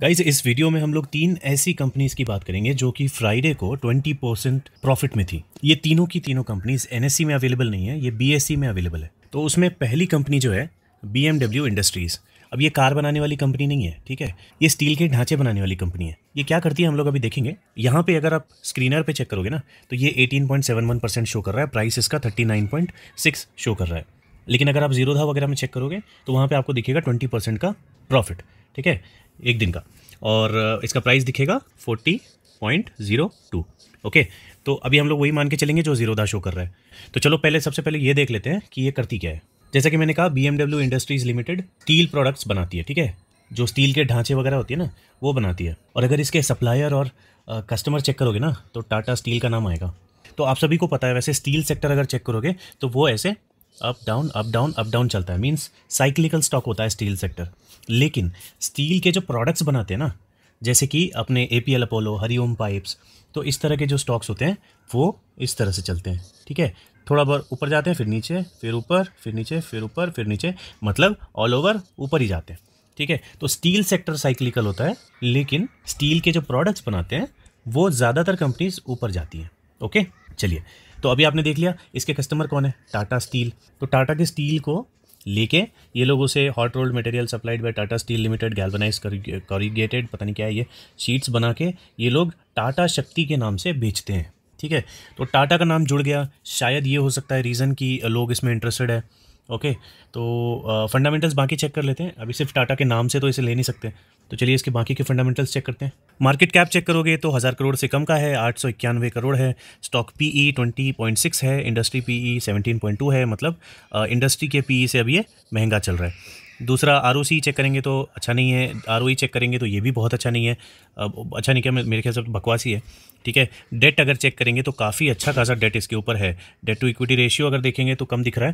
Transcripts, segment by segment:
Guys इस video में हम लोग तीन ऐसी कंपनीज की बात करेंगे जो कि फ्राइडे को 20 परसेंट प्रॉफिट में थी ये तीनों की तीनों कंपनीज एनएससी e में अवेलेबल नहीं है ये बीएससी e में अवेलेबल है तो उसमें पहली कंपनी जो है बी इंडस्ट्रीज अब ये कार बनाने वाली कंपनी नहीं है ठीक है ये स्टील के ढांचे बनाने वाली कंपनी है ये क्या करती है हम लोग अभी देखेंगे यहाँ पे अगर आप स्क्रीनर पे चेक करोगे ना तो ये 18.71 परसेंट शो कर रहा है प्राइस इसका 39.6 शो कर रहा है लेकिन अगर आप जीरो था वगैरह में चेक करोगे तो वहाँ पे आपको दिखेगा 20 परसेंट का प्रॉफिट ठीक है एक दिन का और इसका प्राइस दिखेगा forty point zero two okay तो अभी हम लोग वही मान के चलेंगे जो जीरो दा शो कर रहा है तो चलो पहले सबसे पहले ये देख लेते हैं कि ये करती क्या है जैसा कि मैंने कहा B industries limited steel products बनाती है ठीक है जो स्टील के ढांचे वगैरह होती है ना वो बनाती है और अगर इसके सप्लायर और कस्टमर चेक करोगे ना तो टाटा स्टील का नाम आएगा तो आप सभी को पता है वैसे स्टील सेक्टर अगर चेक करोगे तो वो ऐसे up down up down up down चलता है मीन्स साइक्लिकल स्टॉक होता है स्टील सेक्टर लेकिन स्टील के जो प्रोडक्ट्स बनाते हैं ना जैसे कि अपने A P L Apollo Hariom pipes तो इस तरह के जो स्टॉक्स होते हैं वो इस तरह से चलते हैं ठीक है थोड़ा बहुत ऊपर जाते हैं फिर नीचे फिर ऊपर फिर नीचे फिर ऊपर फिर नीचे मतलब ऑल ओवर ऊपर ही जाते हैं ठीक है तो स्टील सेक्टर साइक्लिकल होता है लेकिन स्टील के जो प्रोडक्ट्स बनाते हैं वो ज़्यादातर कंपनीज ऊपर जाती हैं ओके चलिए तो अभी आपने देख लिया इसके कस्टमर कौन है टाटा स्टील तो टाटा के स्टील को लेके ये लोग उसे hot rolled material supplied by Tata steel limited galvanise corrugated पता नहीं क्या है ये शीट्स बना के ये लोग टाटा शक्ति के नाम से बेचते हैं ठीक है तो टाटा का नाम जुड़ गया शायद ये हो सकता है रीज़न कि लोग इसमें इंटरेस्टेड है ओके तो फंडामेंटल्स बाकी चेक कर लेते हैं अभी सिर्फ टाटा के नाम से तो इसे ले नहीं सकते तो चलिए इसके बाकी के फंडामेंटल्स चेक करते हैं मार्केट कैप चेक करोगे तो हज़ार करोड़ से कम का है आठ सौ इक्यानवे करोड़ है stock PE e twenty point six है industry PE e seventeen point two है मतलब इंडस्ट्री के पीई e से अब ये महंगा चल रहा है दूसरा आर चेक करेंगे तो अच्छा नहीं है आर चेक करेंगे तो ये भी बहुत अच्छा नहीं है अच्छा नहीं क्या मेरे ख्याल से बकवासी बकवास ही है ठीक है डेट अगर चेक करेंगे तो काफ़ी अच्छा खासा डेट इसके ऊपर है डेट टू इक्विटी रेशियो अगर देखेंगे तो कम दिख रहा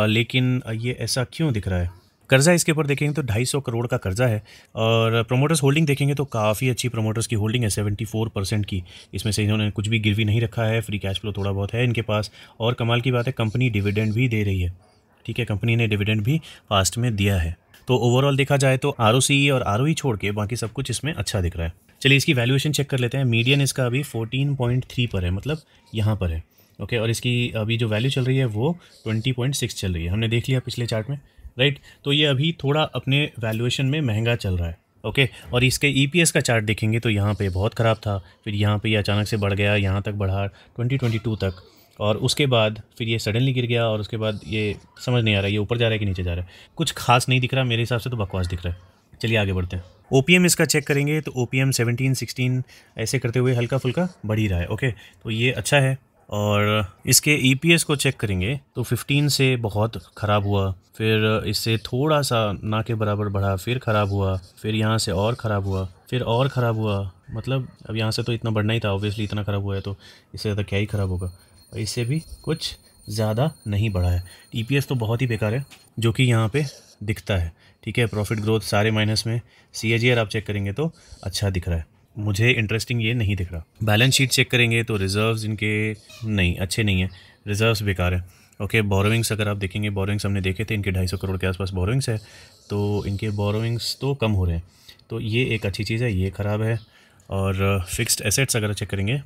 है लेकिन ये ऐसा क्यों दिख रहा है कर्जा इसके ऊपर देखेंगे तो 250 करोड़ का कर्जा है और प्रोमोटर्स होल्डिंग देखेंगे तो काफ़ी अच्छी प्रोमोटर्स की होल्डिंग है 74 परसेंट की इसमें से इन्होंने कुछ भी गिरवी नहीं रखा है फ्री कैश फ्लो थोड़ा बहुत है इनके पास और कमाल की बात है कंपनी डिविडेंड भी दे रही है ठीक है कंपनी ने डिविडेंड भी पास्ट में दिया है तो ओवरऑल देखा जाए तो आर e और आर e छोड़ के बाकी सब कुछ इसमें अच्छा दिख रहा है चलिए इसकी वैल्यूएशन चेक कर लेते हैं मीडियन इसका अभी फोर्टीन पर है मतलब यहाँ पर है ओके और इसकी अभी जो वैल्यू चल रही है वो सिक्स चल रही है हमने देख लिया पिछले चार्ट में राइट तो ये अभी थोड़ा अपने वैल्यूएशन में महंगा चल रहा है ओके okay, और इसके ईपीएस e का चार्ट देखेंगे तो यहाँ पे बहुत ख़राब था फिर यहाँ पे ये यह अचानक से बढ़ गया यहाँ तक बढ़ा 2022 तक और उसके बाद फिर ये सडनली गिर गया और उसके बाद ये समझ नहीं आ रहा ये ऊपर जा रहा है कि नीचे जा रहा है कुछ खास नहीं दिख रहा मेरे हिसाब से तो बकवास दिख रहा है चलिए आगे बढ़ते हैं ओ इसका चेक करेंगे तो ओ पी एम ऐसे करते हुए हल्का फुल्का बढ़ ही रहा है ओके तो ये अच्छा है और इसके ई e को चेक करेंगे तो 15 से बहुत ख़राब हुआ फिर इससे थोड़ा सा ना के बराबर बढ़ा फिर ख़राब हुआ फिर यहाँ से और ख़राब हुआ फिर और ख़राब हुआ मतलब अब यहाँ से तो इतना बढ़ना ही था ऑब्वियसली इतना ख़राब हुआ है तो इससे ज़्यादा क्या ही ख़राब होगा और इससे भी कुछ ज़्यादा नहीं बढ़ा है ई e तो बहुत ही बेकार है जो कि यहाँ पर दिखता है ठीक है प्रॉफिट ग्रोथ सारे माइनस में सी आप चेक करेंगे तो अच्छा दिख रहा है मुझे इंटरेस्टिंग ये नहीं दिख रहा बैलेंस शीट चेक करेंगे तो रिजर्व्स इनके नहीं अच्छे नहीं हैं रिजर्व्स बेकार है ओके okay, बोरोइंग्स अगर आप देखेंगे बोरोइंग्स हमने देखे थे इनके ढाई सौ करोड़ के आसपास बोरोइंग्स है तो इनके बोरोइंग्स तो कम हो रहे हैं तो ये एक अच्छी चीज़ है ये ख़राब है और फिक्स्ड uh, एसेट्स अगर चेक करेंगे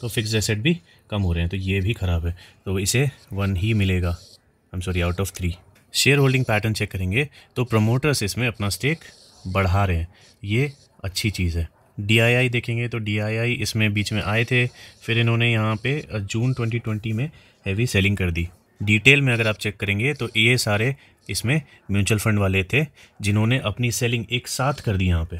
तो फिक्स्ड एसेट भी कम हो रहे हैं तो ये भी ख़राब है तो इसे वन ही मिलेगा I am sorry out of three shareholding pattern check करेंगे तो प्रमोटर्स इसमें अपना स्टेक बढ़ा रहे हैं ये अच्छी चीज़ है डी देखेंगे तो डी इसमें बीच में आए थे फिर इन्होंने यहाँ पे जून 2020 में हैवी सेलिंग कर दी डिटेल में अगर आप चेक करेंगे तो ये सारे इसमें म्यूचुअल फंड वाले थे जिन्होंने अपनी सेलिंग एक साथ कर दी यहाँ पे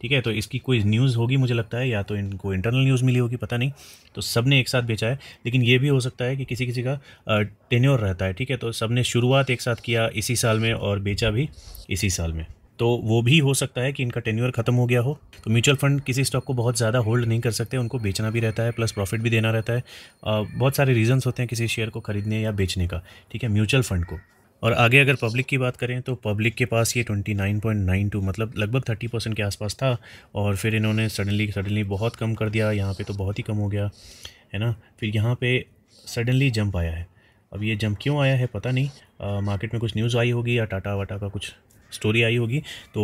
ठीक है तो इसकी कोई न्यूज़ होगी मुझे लगता है या तो इनको इंटरनल न्यूज़ मिली होगी पता नहीं तो सब ने एक साथ बेचा है लेकिन ये भी हो सकता है कि किसी किसी का टेन्योर रहता है ठीक है तो सब ने शुरुआत एक साथ किया इसी साल में और बेचा भी इसी साल में तो वो भी हो सकता है कि इनका टेन्यूअर खत्म हो गया हो तो म्यूचुअल फंड किसी स्टॉक को बहुत ज़्यादा होल्ड नहीं कर सकते उनको बेचना भी रहता है प्लस प्रॉफिट भी देना रहता है बहुत सारे रीजंस होते हैं किसी शेयर को खरीदने या बेचने का ठीक है म्यूचुअल फंड को और आगे अगर पब्लिक की बात करें तो पब्लिक के पास ये 29.92 मतलब लगभग 30 परसेंट के आसपास था और फिर इन्होंने सडनली सडनली बहुत कम कर दिया यहाँ पे तो बहुत ही कम हो गया है ना फिर यहाँ पे सडनली जंप आया है अब ये जंप क्यों आया है पता नहीं आ, मार्केट में कुछ न्यूज़ आई होगी या टाटा वाटा का कुछ स्टोरी आई होगी तो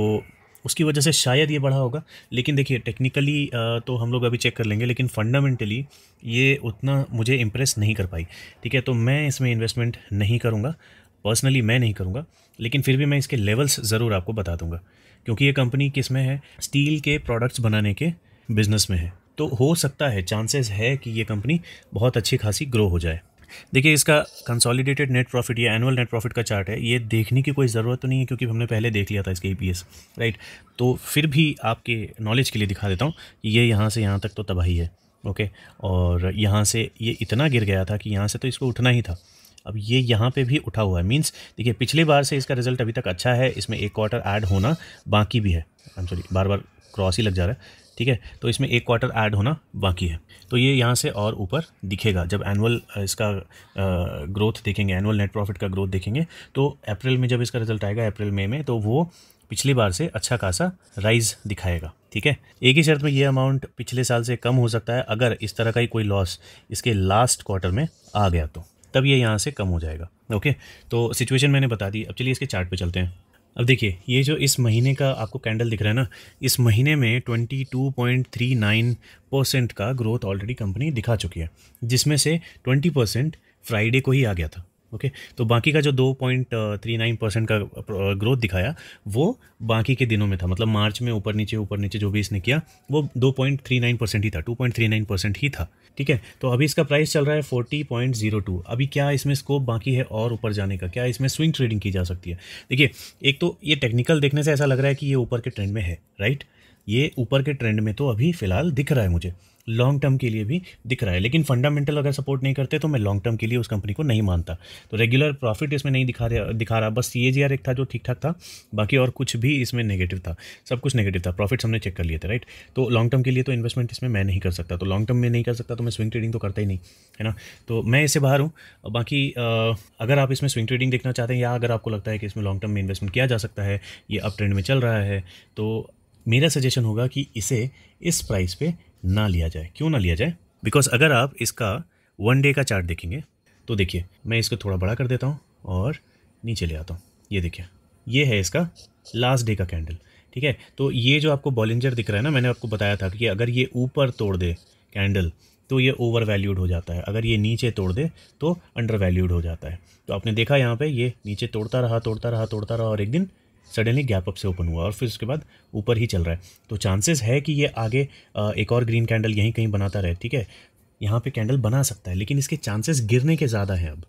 उसकी वजह से शायद ये बढ़ा होगा लेकिन देखिए टेक्निकली तो हम लोग अभी चेक कर लेंगे लेकिन फंडामेंटली ये उतना मुझे इम्प्रेस नहीं कर पाई ठीक है तो मैं इसमें इन्वेस्टमेंट नहीं करूँगा पर्सनली मैं नहीं करूँगा लेकिन फिर भी मैं इसके लेवल्स ज़रूर आपको बता दूँगा क्योंकि ये कंपनी किस में है स्टील के प्रोडक्ट्स बनाने के बिज़नेस में है तो हो सकता है चांसेस है कि ये कंपनी बहुत अच्छी खासी ग्रो हो जाए देखिए इसका कंसोलिडेटेड नेट प्रॉफिट या एनुअल नेट प्रॉफिट का चार्ट है ये देखने की कोई ज़रूरत तो नहीं है क्योंकि हमने पहले देख लिया था इसके ई e राइट तो फिर भी आपके नॉलेज के लिए दिखा देता हूँ कि ये यहाँ से यहाँ तक तो तबाही है ओके और यहाँ से ये इतना गिर गया था कि यहाँ से तो इसको उठना ही था अब ये यहाँ पे भी उठा हुआ है मीन्स देखिए पिछले बार से इसका रिजल्ट अभी तक अच्छा है इसमें एक क्वार्टर ऐड होना बाकी भी है आई एम सॉरी बार बार क्रॉस ही लग जा रहा है ठीक है तो इसमें एक क्वार्टर ऐड होना बाकी है तो ये यहाँ से और ऊपर दिखेगा जब एनुअल इसका ग्रोथ देखेंगे एनुअल नेट प्रॉफिट का ग्रोथ देखेंगे तो अप्रैल में जब इसका रिजल्ट आएगा अप्रैल मई में तो वो पिछली बार से अच्छा खासा राइज दिखाएगा ठीक है एक ही शर्त में ये अमाउंट पिछले साल से कम हो सकता है अगर इस तरह का ही कोई लॉस इसके लास्ट क्वार्टर में आ गया तो तब ये यहाँ से कम हो जाएगा ओके तो सिचुएशन मैंने बता दी अब चलिए इसके चार्ट पे चलते हैं अब देखिए ये जो इस महीने का आपको कैंडल दिख रहा है ना इस महीने में 22.39 परसेंट का ग्रोथ ऑलरेडी कंपनी दिखा चुकी है जिसमें से 20 परसेंट फ्राइडे को ही आ गया था ओके okay? तो बाकी का जो दो पॉइंट थ्री नाइन परसेंट का ग्रोथ दिखाया वो बाकी के दिनों में था मतलब मार्च में ऊपर नीचे ऊपर नीचे जो भी इसने किया वो दो पॉइंट थ्री नाइन परसेंट ही था two point three nine percent ही था ठीक है तो अभी इसका प्राइस चल रहा है फोर्टी पॉइंट जीरो टू अभी क्या इसमें स्कोप बाकी है और ऊपर जाने का क्या इसमें स्विंग ट्रेडिंग की जा सकती है देखिए एक तो ये टेक्निकल देखने से ऐसा लग रहा है कि ये ऊपर के ट्रेंड में है राइट ये ऊपर के ट्रेंड में तो अभी फ़िलहाल दिख रहा है मुझे लॉन्ग टर्म के लिए भी दिख रहा है लेकिन फंडामेंटल अगर सपोर्ट नहीं करते तो मैं लॉन्ग टर्म के लिए उस कंपनी को नहीं मानता तो रेगुलर प्रॉफिट इसमें नहीं दिखा रहा दिखा रहा बस सी एक था जो ठीक ठाक था बाकी और कुछ भी इसमें नेगेटिव था सब कुछ नेगेटिव था प्रॉफिट्स हमने चेक कर लिए थे राइट तो लॉन्ग टर्म के लिए तो इन्वेस्टमेंट इसमें मैं नहीं कर सकता तो लॉन्ग टर्म में नहीं कर सकता तो मैं स्विंग ट्रेडिंग तो करता ही नहीं है ना तो मैं इससे बाहर हूँ बाकी अगर आप इसमें स्विंग ट्रेडिंग देखना चाहते हैं या अगर आपको लगता है कि इसमें लॉन्ग टर्म में इन्वेस्टमेंट किया जा सकता है ये अप ट्रेंड में चल रहा है तो मेरा सजेशन होगा कि इसे इस प्राइस पे ना लिया जाए क्यों ना लिया जाए बिकॉज अगर आप इसका वन डे का चार्ट देखेंगे तो देखिए मैं इसको थोड़ा बड़ा कर देता हूँ और नीचे ले आता हूँ ये देखिए ये है इसका लास्ट डे का कैंडल ठीक है तो ये जो आपको बॉलिंजर दिख रहा है ना मैंने आपको बताया था कि अगर ये ऊपर तोड़ दे कैंडल तो ये ओवर वैल्यूड हो जाता है अगर ये नीचे तोड़ दे तो अंडर वैल्यूड हो जाता है तो आपने देखा यहाँ पे ये नीचे तोड़ता रहा तोड़ता रहा तोड़ता रहा और एक दिन सडनली गैप अप से ओपन हुआ और फिर उसके बाद ऊपर ही चल रहा है तो चांसेस है कि ये आगे एक और ग्रीन कैंडल यहीं कहीं बनाता रहे ठीक है यहाँ पे कैंडल बना सकता है लेकिन इसके चांसेस गिरने के ज़्यादा हैं अब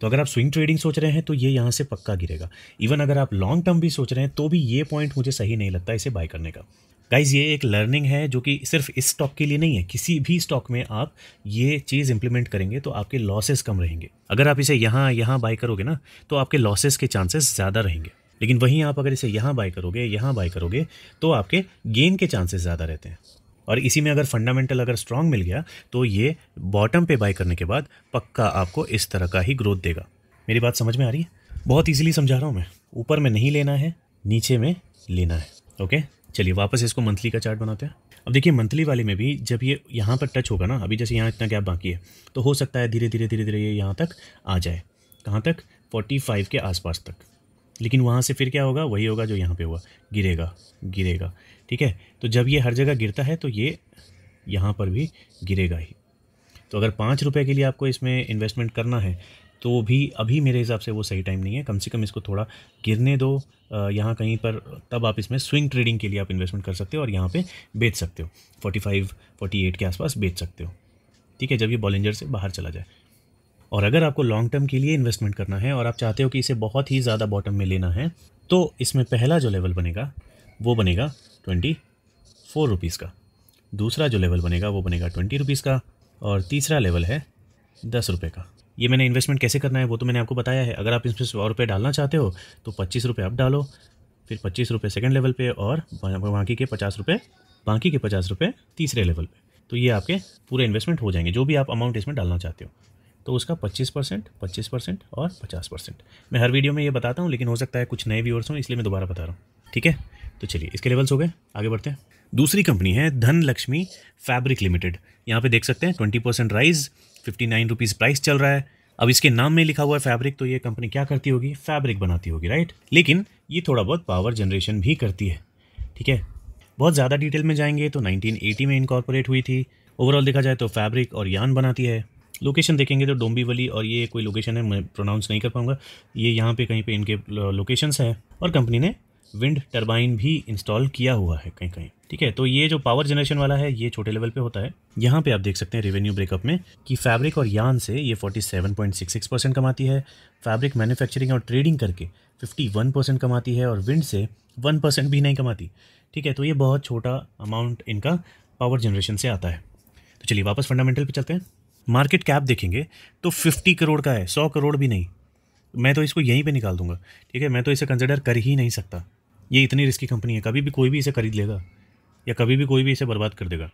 तो अगर आप स्विंग ट्रेडिंग सोच रहे हैं तो ये यहाँ से पक्का गिरेगा इवन अगर आप लॉन्ग टर्म भी सोच रहे हैं तो भी ये पॉइंट मुझे सही नहीं लगता इसे बाय करने का गाइज ये एक लर्निंग है जो कि सिर्फ इस स्टॉक के लिए नहीं है किसी भी स्टॉक में आप ये चीज़ इंप्लीमेंट करेंगे तो आपके लॉसेस कम रहेंगे अगर आप इसे यहाँ यहाँ बाय करोगे ना तो आपके लॉसेस के चांसेस ज़्यादा रहेंगे लेकिन वहीं आप अगर इसे यहाँ बाय करोगे यहाँ बाय करोगे तो आपके गेन के चांसेस ज़्यादा रहते हैं और इसी में अगर फंडामेंटल अगर स्ट्रांग मिल गया तो ये बॉटम पे बाय करने के बाद पक्का आपको इस तरह का ही ग्रोथ देगा मेरी बात समझ में आ रही है बहुत ईजिली समझा रहा हूँ मैं ऊपर में नहीं लेना है नीचे में लेना है ओके चलिए वापस इसको मंथली का चार्ट बनाते हैं अब देखिए मंथली वाले में भी जब ये यहाँ पर टच होगा ना अभी जैसे यहाँ इतना गैप बाकी है तो हो सकता है धीरे धीरे धीरे धीरे ये यहाँ तक आ जाए कहाँ तक 45 के आसपास तक लेकिन वहाँ से फिर क्या होगा वही होगा जो यहाँ पे हुआ गिरेगा गिरेगा ठीक है तो जब ये हर जगह गिरता है तो ये यहाँ पर भी गिरेगा ही तो अगर पाँच रुपये के लिए आपको इसमें इन्वेस्टमेंट करना है तो भी अभी मेरे हिसाब से वो सही टाइम नहीं है कम से कम इसको थोड़ा गिरने दो यहाँ कहीं पर तब आप इसमें स्विंग ट्रेडिंग के लिए आप इन्वेस्टमेंट कर सकते हो और यहाँ पर बेच सकते हो फोर्टी फाइव के आसपास बेच सकते हो ठीक है जब ये बॉलेंजर से बाहर चला जाए और अगर आपको लॉन्ग टर्म के लिए इन्वेस्टमेंट करना है और आप चाहते हो कि इसे बहुत ही ज़्यादा बॉटम में लेना है तो इसमें पहला जो लेवल बनेगा वो बनेगा ट्वेंटी फोर रुपीज़ का दूसरा जो लेवल बनेगा वो बनेगा ट्वेंटी रुपीज़ का और तीसरा लेवल है दस रुपये का ये मैंने इन्वेस्टमेंट कैसे करना है वो तो मैंने आपको बताया है अगर आप इसमें सौ रुपये डालना चाहते हो तो पच्चीस रुपये आप डालो फिर पच्चीस रुपये सेकेंड लेवल पे और बाकी के पचास रुपये बाकी के पचास रुपये तीसरे लेवल पे तो ये आपके पूरे इन्वेस्टमेंट हो जाएंगे जो भी आप अमाउंट इसमें डालना चाहते हो तो उसका 25 परसेंट पच्चीस परसेंट और 50 परसेंट मैं हर वीडियो में ये बताता हूँ लेकिन हो सकता है कुछ नए व्यूअर्स हों इसलिए मैं दोबारा बता रहा हूँ ठीक है तो चलिए इसके लेवल्स हो गए आगे बढ़ते हैं दूसरी कंपनी है धन लक्ष्मी फैब्रिक लिमिटेड यहाँ पे देख सकते हैं twenty percent rise fifty nine rupees price चल रहा है अब इसके नाम में लिखा हुआ है फैब्रिक तो ये कंपनी क्या करती होगी फैब्रिक बनाती होगी राइट लेकिन ये थोड़ा बहुत पावर जनरेशन भी करती है ठीक है बहुत ज़्यादा डिटेल में जाएंगे तो 1980 में इनकॉर्पोरेट हुई थी ओवरऑल देखा जाए तो फैब्रिक और यान बनाती है लोकेशन देखेंगे तो डोंबीवली और ये कोई लोकेशन है मैं प्रोनाउंस नहीं कर पाऊंगा ये यहाँ पे कहीं पे इनके लोकेशंस हैं और कंपनी ने विंड टर्बाइन भी इंस्टॉल किया हुआ है कहीं कहीं ठीक है तो ये जो पावर जनरेशन वाला है ये छोटे लेवल पे होता है यहाँ पे आप देख सकते हैं रेवेन्यू ब्रेकअप में कि फैब्रिक और यान से ये 47.66 परसेंट कमाती है फैब्रिक मैन्युफैक्चरिंग और ट्रेडिंग करके 51 परसेंट कमाती है और विंड से 1 परसेंट भी नहीं कमाती ठीक है तो ये बहुत छोटा अमाउंट इनका पावर जनरेशन से आता है तो चलिए वापस फंडामेंटल पर चलते हैं मार्केट कैप देखेंगे तो फिफ्टी करोड़ का है सौ करोड़ भी नहीं मैं तो इसको यहीं पर निकाल दूंगा ठीक है मैं तो इसे कंसिडर कर ही नहीं सकता ये इतनी रिस्की कंपनी है कभी भी कोई भी इसे खरीद लेगा या कभी भी कोई भी इसे बर्बाद कर देगा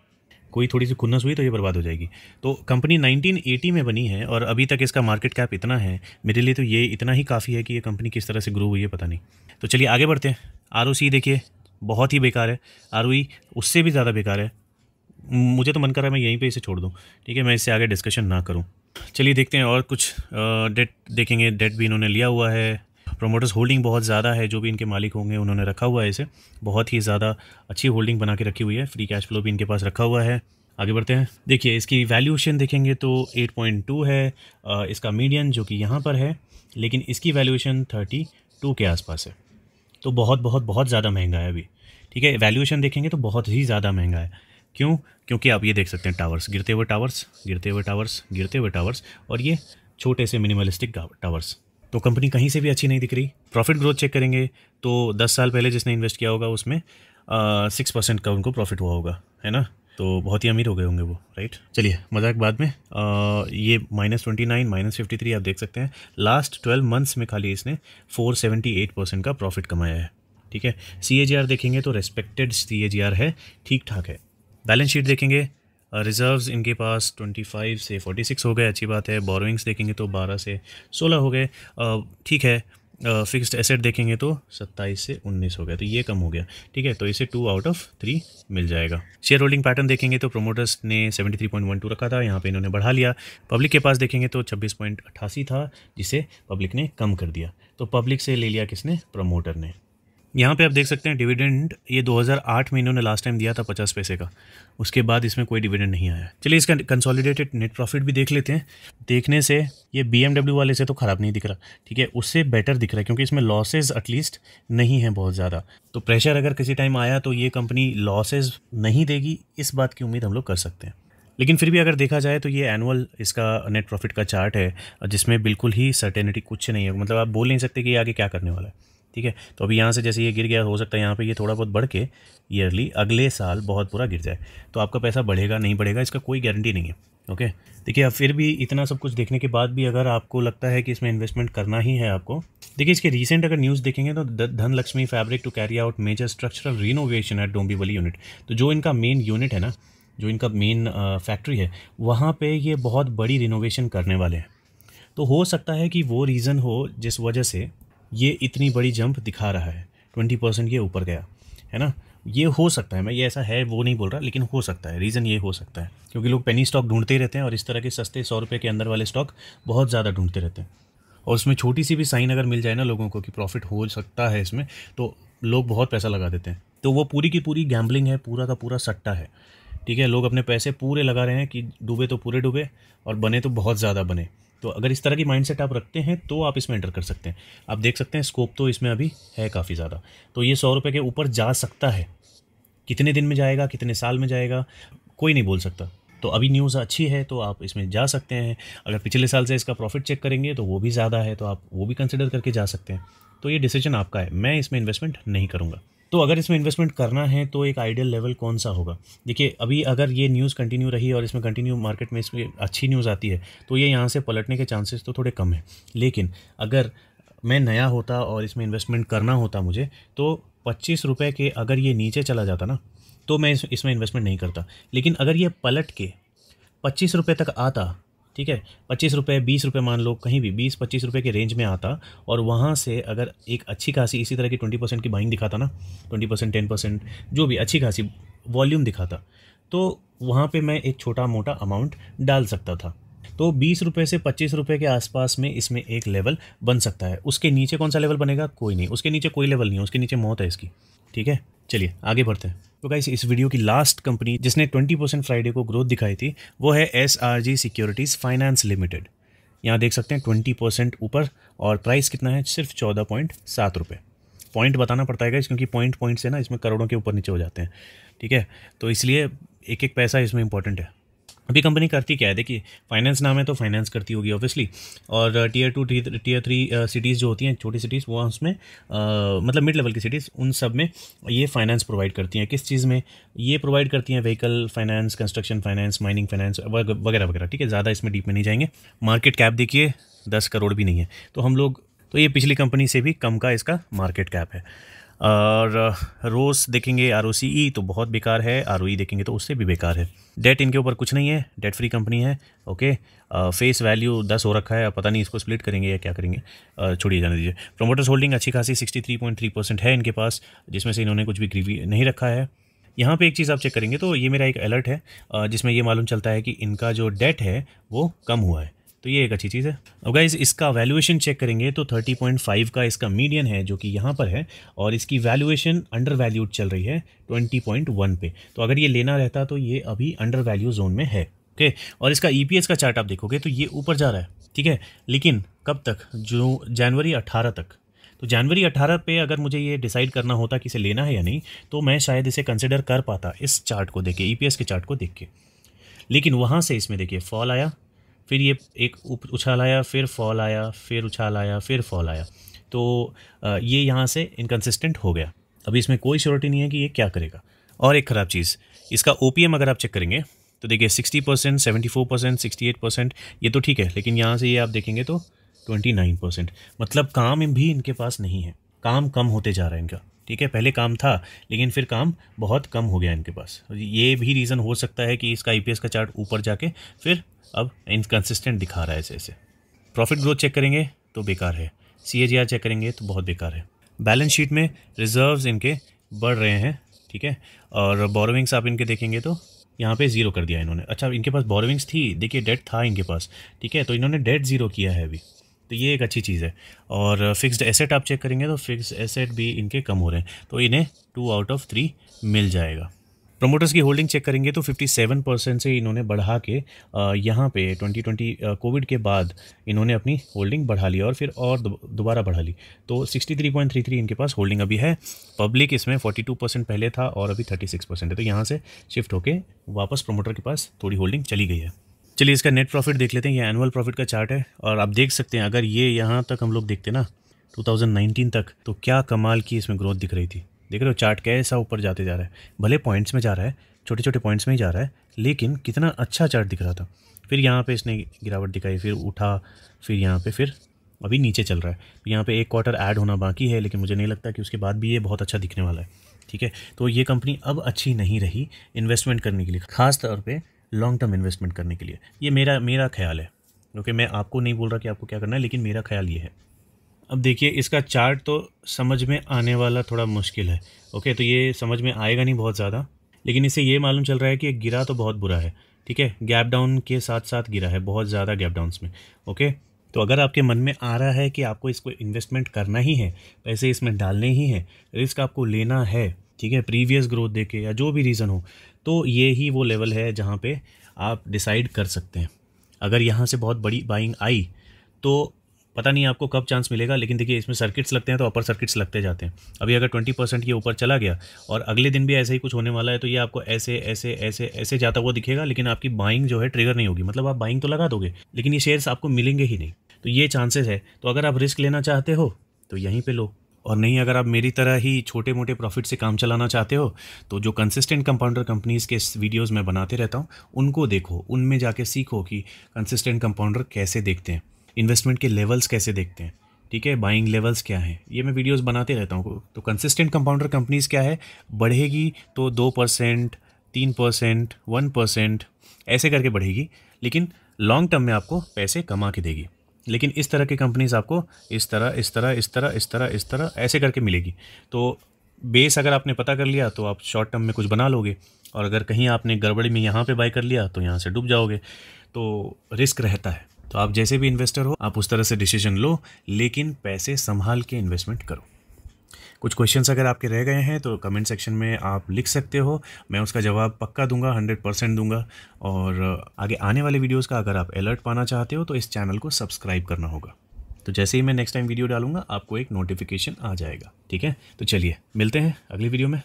कोई थोड़ी सी खुन्नस हुई तो ये बर्बाद हो जाएगी तो कंपनी 1980 में बनी है और अभी तक इसका मार्केट कैप इतना है मेरे लिए तो ये इतना ही काफ़ी है कि ये कंपनी किस तरह से ग्रो हुई है पता नहीं तो चलिए आगे बढ़ते हैं आर देखिए बहुत ही बेकार है आर e उससे भी ज़्यादा बेकार है मुझे तो मन कर रहा है मैं यहीं पे इसे छोड़ दूँ ठीक है मैं इससे आगे डिस्कशन ना करूँ चलिए देखते हैं और कुछ डेट देखेंगे डेट भी इन्होंने लिया हुआ है प्रोमोटर्स होल्डिंग बहुत ज़्यादा है जो भी इनके मालिक होंगे उन्होंने रखा हुआ है इसे बहुत ही ज़्यादा अच्छी होल्डिंग बना के रखी हुई है फ्री कैश फ्लो भी इनके पास रखा हुआ है आगे बढ़ते हैं देखिए इसकी वैल्यूएशन देखेंगे तो 8.2 है इसका मीडियन जो कि यहाँ पर है लेकिन इसकी वैल्यूएशन 32 के आसपास है तो बहुत बहुत बहुत ज़्यादा महंगा है अभी ठीक है वैल्यूएशन देखेंगे तो बहुत ही ज़्यादा महंगा है क्यों क्योंकि आप ये देख सकते हैं टावर्स गिरते हुए टावर्स गिरते हुए टावर्स गिरते हुए टावर्स और ये छोटे से मिनिमलिस्टिक टावर्स तो कंपनी कहीं से भी अच्छी नहीं दिख रही प्रॉफिट ग्रोथ चेक करेंगे तो दस साल पहले जिसने इन्वेस्ट किया होगा उसमें सिक्स परसेंट का उनको प्रॉफिट हुआ होगा है ना तो बहुत ही अमीर हो गए होंगे वो राइट चलिए मजाक बाद में आ, ये minus twenty nine minus fifty three आप देख सकते हैं लास्ट ट्वेल्व मंथ्स में खाली इसने फोर सेवेंटी एट परसेंट का प्रॉफिट कमाया है ठीक है सी देखेंगे तो रेस्पेक्टेड सी है ठीक ठाक है बैलेंस शीट देखेंगे रिजर्व इनके पास 25 से 46 हो गए अच्छी बात है बोरोइंग्स देखेंगे तो 12 से 16 हो गए ठीक है फिक्स्ड एसेट देखेंगे तो 27 से 19 हो गया तो ये कम हो गया ठीक है तो इसे टू आउट ऑफ थ्री मिल जाएगा शेयर होल्डिंग पैटर्न देखेंगे तो प्रोमोटर्स ने 73.12 रखा था यहाँ पे इन्होंने बढ़ा लिया पब्लिक के पास देखेंगे तो 26.88 था जिसे पब्लिक ने कम कर दिया तो पब्लिक से ले लिया किसने प्रमोटर ने यहाँ पे आप देख सकते हैं डिविडेंड ये 2008 में इन्होंने लास्ट टाइम दिया था पचास पैसे का उसके बाद इसमें कोई डिविडेंड नहीं आया चलिए इसका कंसोलिडेटेड नेट प्रॉफिट भी देख लेते हैं देखने से ये बी वाले से तो ख़राब नहीं दिख रहा ठीक है उससे बेटर दिख रहा है क्योंकि इसमें लॉसेज एटलीस्ट नहीं है बहुत ज़्यादा तो प्रेशर अगर किसी टाइम आया तो ये कंपनी लॉसेज नहीं देगी इस बात की उम्मीद हम लोग कर सकते हैं लेकिन फिर भी अगर देखा जाए तो ये एनुअल इसका नेट प्रॉफिट का चार्ट है जिसमें बिल्कुल ही सर्टेनिटी कुछ नहीं है मतलब आप बोल नहीं सकते कि आगे क्या करने वाला है ठीक है तो अभी यहाँ से जैसे ये गिर गया हो सकता है यहाँ पे ये थोड़ा बहुत बढ़ के ईयरली अगले साल बहुत पूरा गिर जाए तो आपका पैसा बढ़ेगा नहीं बढ़ेगा इसका कोई गारंटी नहीं है ओके देखिए अब फिर भी इतना सब कुछ देखने के बाद भी अगर आपको लगता है कि इसमें इन्वेस्टमेंट करना ही है आपको देखिए इसके रिसेंट अगर न्यूज़ देखेंगे तो Dhan Lakshmi fabric to carry out major structural renovation at Dombivli unit तो जो इनका मेन यूनिट है ना जो इनका मेन फैक्ट्री है वहाँ पर ये बहुत बड़ी रिनोवेशन करने वाले हैं तो हो सकता है कि वो रीज़न हो जिस वजह से ये इतनी बड़ी जंप दिखा रहा है ट्वेंटी परसेंट ये ऊपर गया है ना ये हो सकता है मैं ये ऐसा है वो नहीं बोल रहा लेकिन हो सकता है रीज़न ये हो सकता है क्योंकि लोग पेनी स्टॉक ढूंढते ही रहते हैं और इस तरह के सस्ते सौ रुपये के अंदर वाले स्टॉक बहुत ज़्यादा ढूंढते रहते हैं और उसमें छोटी सी भी साइन अगर मिल जाए ना लोगों को कि प्रॉफिट हो सकता है इसमें तो लोग बहुत पैसा लगा देते हैं तो वो पूरी की पूरी गैम्बलिंग है पूरा का पूरा सट्टा है ठीक है लोग अपने पैसे पूरे लगा रहे हैं कि डूबे तो पूरे डूबे और बने तो बहुत ज़्यादा बने तो अगर इस तरह की माइंडसेट आप रखते हैं तो आप इसमें एंटर कर सकते हैं आप देख सकते हैं स्कोप तो इसमें अभी है काफ़ी ज़्यादा तो ये सौ रुपये के ऊपर जा सकता है कितने दिन में जाएगा कितने साल में जाएगा कोई नहीं बोल सकता तो अभी न्यूज़ अच्छी है तो आप इसमें जा सकते हैं अगर पिछले साल से इसका प्रॉफिट चेक करेंगे तो वो भी ज़्यादा है तो आप वो भी कंसिडर करके जा सकते हैं तो ये डिसीजन आपका है मैं इसमें इन्वेस्टमेंट नहीं करूँगा तो अगर इसमें इन्वेस्टमेंट करना है तो एक आइडियल लेवल कौन सा होगा देखिए अभी अगर ये न्यूज़ कंटिन्यू रही और इसमें कंटिन्यू मार्केट में इसमें अच्छी न्यूज़ आती है तो ये यहाँ से पलटने के चांसेस तो थोड़े कम हैं लेकिन अगर मैं नया होता और इसमें इन्वेस्टमेंट करना होता मुझे तो पच्चीस रुपये के अगर ये नीचे चला जाता ना तो मैं इसमें इन्वेस्टमेंट नहीं करता लेकिन अगर ये पलट के पच्चीस रुपये तक आता ठीक है पच्चीस रुपये बीस रुपये मान लो कहीं भी बीस पच्चीस रुपये के रेंज में आता और वहाँ से अगर एक अच्छी खासी इसी तरह की ट्वेंटी परसेंट की बाइंग दिखाता ना ट्वेंटी परसेंट टेन परसेंट जो भी अच्छी खासी वॉल्यूम दिखाता तो वहाँ पे मैं एक छोटा मोटा अमाउंट डाल सकता था तो बीस रुपये से पच्चीस रुपये के आसपास में इसमें एक लेवल बन सकता है उसके नीचे कौन सा लेवल बनेगा कोई नहीं उसके नीचे कोई लेवल नहीं है उसके नीचे मौत है इसकी ठीक है चलिए आगे बढ़ते हैं तो गाइस इस वीडियो की लास्ट कंपनी जिसने 20 परसेंट फ्राइडे को ग्रोथ दिखाई थी वो है S R G securities finance limited यहाँ देख सकते हैं 20 परसेंट ऊपर और प्राइस कितना है सिर्फ चौदह पॉइंट सात रुपये पॉइंट बताना पड़ता है गाइस क्योंकि पॉइंट पॉइंट से ना इसमें करोड़ों के ऊपर नीचे हो जाते हैं ठीक है तो इसलिए एक एक पैसा इसमें इंपॉर्टेंट है अभी कंपनी करती क्या है देखिए फाइनेंस नाम है तो फाइनेंस करती होगी ऑब्वियसली और tier two tier three cities जो होती हैं छोटी सिटीज़ वो उसमें आ, uh, मतलब मिड लेवल की सिटीज़ उन सब में ये फाइनेंस प्रोवाइड करती हैं किस चीज़ में ये प्रोवाइड करती हैं vehicle finance construction finance mining finance वगैरह वगैरह ठीक है ज़्यादा इसमें डीप में नहीं जाएंगे मार्केट कैप देखिए दस करोड़ भी नहीं है तो हम लोग तो ये पिछली कंपनी से भी कम का इसका मार्केट कैप है और रोस देखेंगे आर तो बहुत बेकार है आर देखेंगे तो उससे भी बेकार है डेट इनके ऊपर कुछ नहीं है डेट फ्री कंपनी है ओके फेस वैल्यू दस हो रखा है पता नहीं इसको स्प्लिट करेंगे या क्या करेंगे छोड़िए जाने दीजिए प्रोमोटर्स होल्डिंग अच्छी खासी 63.3 परसेंट है इनके पास जिसमें से इन्होंने कुछ भी ग्रीवी नहीं रखा है यहाँ पे एक चीज़ आप चेक करेंगे तो ये मेरा एक अलर्ट है जिसमें ये मालूम चलता है कि इनका जो डेट है वो कम हुआ है तो ये एक अच्छी चीज़ है अब गाइज इसका वैल्यूएशन चेक करेंगे तो 30.5 का इसका मीडियन है जो कि यहाँ पर है और इसकी वैल्यूएशन अंडर वैल्यूड चल रही है 20.1 पे तो अगर ये लेना रहता तो ये अभी अंडर वैल्यू जोन में है ओके और इसका ई e का चार्ट आप देखोगे तो ये ऊपर जा रहा है ठीक है लेकिन कब तक जो जनवरी अट्ठारह तक तो जनवरी 18 पे अगर मुझे ये डिसाइड करना होता कि इसे लेना है या नहीं तो मैं शायद इसे कंसिडर कर पाता इस चार्ट को देख के ई e के चार्ट को देख के लेकिन वहाँ से इसमें देखिए फॉल आया फिर ये एक उछाल आया फिर फॉल आया फिर उछाल आया फिर फॉल आया तो ये यहाँ से इनकन्सिस्टेंट हो गया अभी इसमें कोई श्योरिटी नहीं है कि ये क्या करेगा और एक ख़राब चीज़ इसका ओ अगर आप चेक करेंगे तो देखिए 60 percent seventy four percent sixty eight percent ये तो ठीक है लेकिन यहाँ से ये आप देखेंगे तो ट्वेंटी नाइन परसेंट मतलब काम भी इनके पास नहीं है काम कम होते जा रहा है इनका ठीक है पहले काम था लेकिन फिर काम बहुत कम हो गया इनके पास ये भी रीज़न हो सकता है कि इसका आईपीएस e का चार्ट ऊपर जाके फिर अब इनकन्सिस्टेंट दिखा रहा है ऐसे ऐसे प्रॉफिट ग्रोथ चेक करेंगे तो बेकार है सी चेक करेंगे तो बहुत बेकार है बैलेंस शीट में रिजर्व्स इनके बढ़ रहे हैं ठीक है और बोरोविंग्स आप इनके देखेंगे तो यहाँ पे ज़ीरो कर दिया इन्होंने अच्छा इनके पास बोरोविंग्स थी देखिए डेट था इनके पास ठीक है तो इन्होंने डेट ज़ीरो किया है अभी तो ये एक अच्छी चीज़ है और फिक्स्ड एसेट आप चेक करेंगे तो फिक्स एसेट भी इनके कम हो रहे हैं तो इन्हें टू आउट ऑफ थ्री मिल जाएगा प्रमोटर्स की होल्डिंग चेक करेंगे तो 57 परसेंट से इन्होंने बढ़ा के यहाँ पे 2020 कोविड के बाद इन्होंने अपनी होल्डिंग बढ़ा ली और फिर और दोबारा बढ़ा ली तो 63.33 इनके पास होल्डिंग अभी है पब्लिक इसमें 42 परसेंट पहले था और अभी 36 परसेंट है तो यहाँ से शिफ्ट होके वापस प्रमोटर के पास थोड़ी होल्डिंग चली गई है चलिए इसका नेट प्रॉफिट देख लेते हैं ये एनुअल प्रॉफिट का चार्ट है और आप देख सकते हैं अगर ये यहाँ तक हम लोग देखते ना 2019 तक तो क्या कमाल की इसमें ग्रोथ दिख रही थी देख रहे हो चार्ट कैसा ऊपर जाते जा रहा है भले पॉइंट्स में जा रहा है छोटे छोटे पॉइंट्स में ही जा रहा है लेकिन कितना अच्छा चार्ट दिख रहा था फिर यहाँ पर इसने गिरावट दिखाई फिर उठा फिर यहाँ पर फिर अभी नीचे चल रहा है यहाँ पर एक क्वार्टर ऐड होना बाकी है लेकिन मुझे नहीं लगता कि उसके बाद भी ये बहुत अच्छा दिखने वाला है ठीक है तो ये कंपनी अब अच्छी नहीं रही इन्वेस्टमेंट करने के लिए खास तौर पे लॉन्ग टर्म इन्वेस्टमेंट करने के लिए ये मेरा मेरा ख्याल है ओके मैं आपको नहीं बोल रहा कि आपको क्या करना है लेकिन मेरा ख्याल ये है अब देखिए इसका चार्ट तो समझ में आने वाला थोड़ा मुश्किल है ओके तो ये समझ में आएगा नहीं बहुत ज़्यादा लेकिन इससे ये मालूम चल रहा है कि गिरा तो बहुत बुरा है ठीक है गैप डाउन के साथ साथ गिरा है बहुत ज़्यादा गैप डाउन में ओके तो अगर आपके मन में आ रहा है कि आपको इसको इन्वेस्टमेंट करना ही है पैसे इसमें डालने ही हैं रिस्क आपको लेना है ठीक है प्रीवियस ग्रोथ देख के या जो भी रीज़न हो तो ये ही वो लेवल है जहाँ पे आप डिसाइड कर सकते हैं अगर यहाँ से बहुत बड़ी बाइंग आई तो पता नहीं आपको कब चांस मिलेगा लेकिन देखिए इसमें सर्किट्स लगते हैं तो अपर सर्किट्स लगते जाते हैं अभी अगर ट्वेंटी परसेंट ये ऊपर चला गया और अगले दिन भी ऐसा ही कुछ होने वाला है तो ये आपको ऐसे ऐसे ऐसे ऐसे जाता हुआ दिखेगा लेकिन आपकी बाइंग जो है ट्रिगर नहीं होगी मतलब आप बाइंग तो लगा दोगे लेकिन ये शेयर्स आपको मिलेंगे ही नहीं तो ये चांसेस है तो अगर आप रिस्क लेना चाहते हो तो यहीं पर लो और नहीं अगर आप मेरी तरह ही छोटे मोटे प्रॉफिट से काम चलाना चाहते हो तो जो कंसिस्टेंट कंपाउंडर कंपनीज़ के वीडियोस मैं बनाते रहता हूँ उनको देखो उनमें जाके सीखो कि कंसिस्टेंट कंपाउंडर कैसे देखते हैं इन्वेस्टमेंट के लेवल्स कैसे देखते हैं ठीक है बाइंग लेवल्स क्या हैं ये मैं वीडियोस बनाते रहता हूँ तो कंसिस्टेंट कंपाउंडर कंपनीज़ क्या है बढ़ेगी तो दो परसेंट तीन परसेंट वन परसेंट ऐसे करके बढ़ेगी लेकिन लॉन्ग टर्म में आपको पैसे कमा के देगी लेकिन इस तरह की कंपनीज आपको इस तरह इस तरह इस तरह इस तरह इस तरह ऐसे करके मिलेगी तो बेस अगर आपने पता कर लिया तो आप शॉर्ट टर्म में कुछ बना लोगे और अगर कहीं आपने गड़बड़ी में यहाँ पे बाय कर लिया तो यहाँ से डूब जाओगे तो रिस्क रहता है तो आप जैसे भी इन्वेस्टर हो आप उस तरह से डिसीजन लो लेकिन पैसे संभाल के इन्वेस्टमेंट करो कुछ क्वेश्चंस अगर आपके रह गए हैं तो कमेंट सेक्शन में आप लिख सकते हो मैं उसका जवाब पक्का दूंगा हंड्रेड परसेंट दूंगा और आगे आने वाले वीडियोज़ का अगर आप अलर्ट पाना चाहते हो तो इस चैनल को सब्सक्राइब करना होगा तो जैसे ही मैं नेक्स्ट टाइम वीडियो डालूंगा आपको एक नोटिफिकेशन आ जाएगा ठीक है तो चलिए मिलते हैं अगली वीडियो में